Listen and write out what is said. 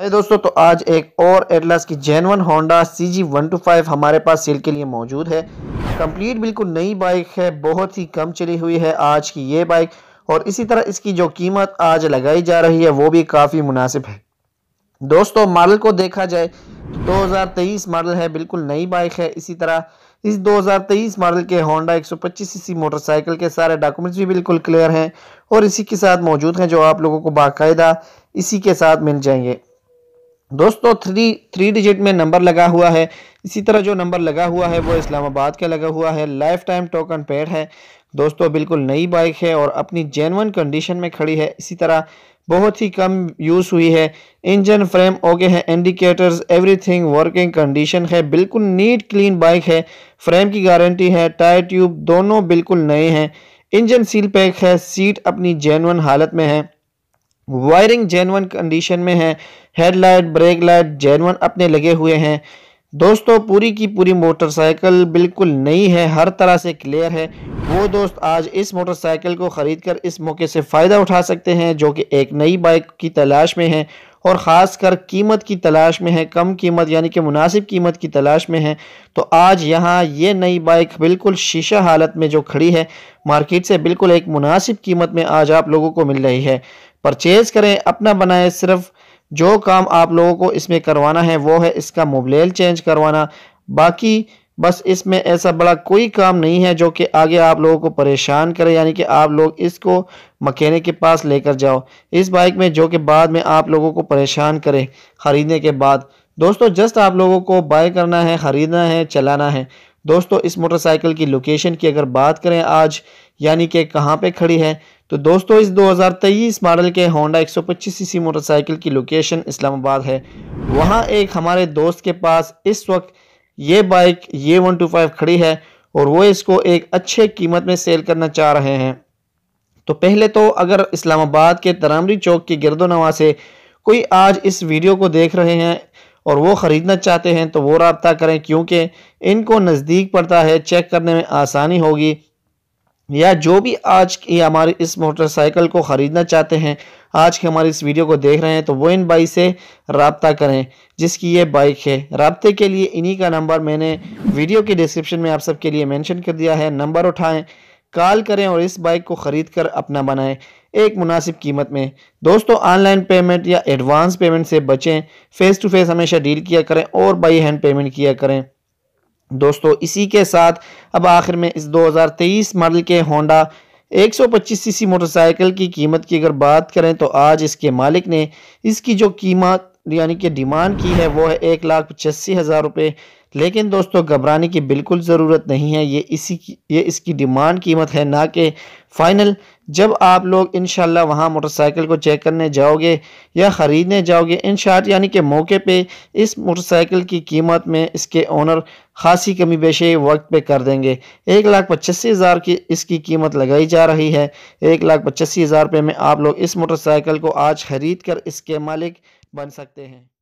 अरे दोस्तों तो आज एक और एटलास की genuine Honda C G one two five हमारे पास सेल के लिए मौजूद है कंप्लीट बिल्कुल नई बाइक है बहुत ही कम चली हुई है आज की ये बाइक और इसी तरह इसकी जो कीमत आज लगाई जा रही है वो भी काफ़ी मुनासिब है दोस्तों मॉडल को देखा जाए 2023 तो मॉडल है बिल्कुल नई बाइक है इसी तरह इस 2023 मॉडल के होंडा 125 सीसी मोटरसाइकिल के सारे डॉक्यूमेंट्स भी बिल्कुल क्लियर हैं और इसी के साथ मौजूद हैं जो आप लोगों को बाकायदा इसी के साथ मिल जाएंगे दोस्तों थ्री थ्री डिजिट में नंबर लगा हुआ है इसी तरह जो नंबर लगा हुआ है वो इस्लामाबाद का लगा हुआ है लाइफ टाइम टोकन पेड है दोस्तों बिल्कुल नई बाइक है और अपनी जेनवन कंडीशन में खड़ी है इसी तरह बहुत ही कम यूज़ हुई है इंजन फ्रेम ओके है इंडिकेटर्स एवरीथिंग वर्किंग कंडीशन है बिल्कुल नीट क्लीन बाइक है फ्रेम की गारंटी है टायर ट्यूब दोनों बिल्कुल नए हैं इंजन सील पैक है सीट अपनी जेनवन हालत में है वायरिंग जेनवन कंडीशन में है हेडलाइट ब्रेक लाइट जेनवन अपने लगे हुए हैं दोस्तों पूरी की पूरी मोटरसाइकिल बिल्कुल नई है हर तरह से क्लियर है वो दोस्त आज इस मोटरसाइकिल को ख़रीद कर इस मौके से फ़ायदा उठा सकते हैं जो कि एक नई बाइक की तलाश में है और ख़ास कर कीमत की तलाश में है कम कीमत यानी कि मुनासिब कीमत की तलाश में है तो आज यहाँ ये नई बाइक बिल्कुल शीशा हालत में जो खड़ी है मार्केट से बिल्कुल एक मुनासिब कीमत में आज आप लोगों को मिल रही है परचेज़ करें अपना बनाएं सिर्फ जो काम आप लोगों को इसमें करवाना है वो है इसका मोबलेल चेंज करवाना बाकी बस इसमें ऐसा बड़ा कोई काम नहीं है जो कि आगे आप लोगों को परेशान करे यानी कि आप लोग इसको मकैनिक के पास लेकर जाओ इस बाइक में जो कि बाद में आप लोगों को परेशान करे ख़रीदने के बाद दोस्तों जस्ट आप लोगों को बाय करना है ख़रीदना है चलाना है दोस्तों इस मोटरसाइकिल की लोकेशन की अगर बात करें आज यानी कि कहाँ पर खड़ी है तो दोस्तों इस 2023 मॉडल के होंडा 125 सीसी मोटरसाइकिल की लोकेशन इस्लामाबाद है वहाँ एक हमारे दोस्त के पास इस वक्त ये बाइक ये 125 खड़ी है और वो इसको एक अच्छे कीमत में सेल करना चाह रहे हैं तो पहले तो अगर इस्लामाबाद के तरामरी चौक के गिरदो नवा से कोई आज इस वीडियो को देख रहे हैं और वो ख़रीदना चाहते हैं तो वो रबता करें क्योंकि इनको नज़दीक पड़ता है चेक करने में आसानी होगी या जो भी आज की हमारी इस मोटरसाइकिल को ख़रीदना चाहते हैं आज के हमारे इस वीडियो को देख रहे हैं तो वो इन बाई से रबता करें जिसकी ये बाइक है रबते के लिए इन्हीं का नंबर मैंने वीडियो के डिस्क्रिप्शन में आप सबके लिए मेंशन कर दिया है नंबर उठाएं कॉल करें और इस बाइक को ख़रीद कर अपना बनाएं एक मुनासिब कीमत में दोस्तों ऑनलाइन पेमेंट या एडवांस पेमेंट से बचें फ़ेस टू फेस हमेशा डील किया करें और बाई हैंड पेमेंट किया करें दोस्तों इसी के साथ अब आखिर में इस 2023 मॉडल के होंडा 125 सीसी मोटरसाइकिल की कीमत की अगर बात करें तो आज इसके मालिक ने इसकी जो कीमत यानी कि डिमांड की है वो है एक लाख पचासी हज़ार रुपये लेकिन दोस्तों घबराने की बिल्कुल ज़रूरत नहीं है ये इसी की ये इसकी डिमांड कीमत है ना कि फ़ाइनल जब आप लोग इन वहाँ मोटरसाइकिल को चेक करने जाओगे या ख़रीदने जाओगे इन यानी कि मौके पे इस मोटरसाइकिल की कीमत में इसके ओनर खासी कमी बेश वक्त पे कर देंगे एक लाख पचासी हज़ार की इसकी कीमत लगाई जा रही है एक लाख पचासी हज़ार रुपये में आप लोग इस मोटरसाइकिल को आज ख़रीद कर इसके मालिक बन सकते हैं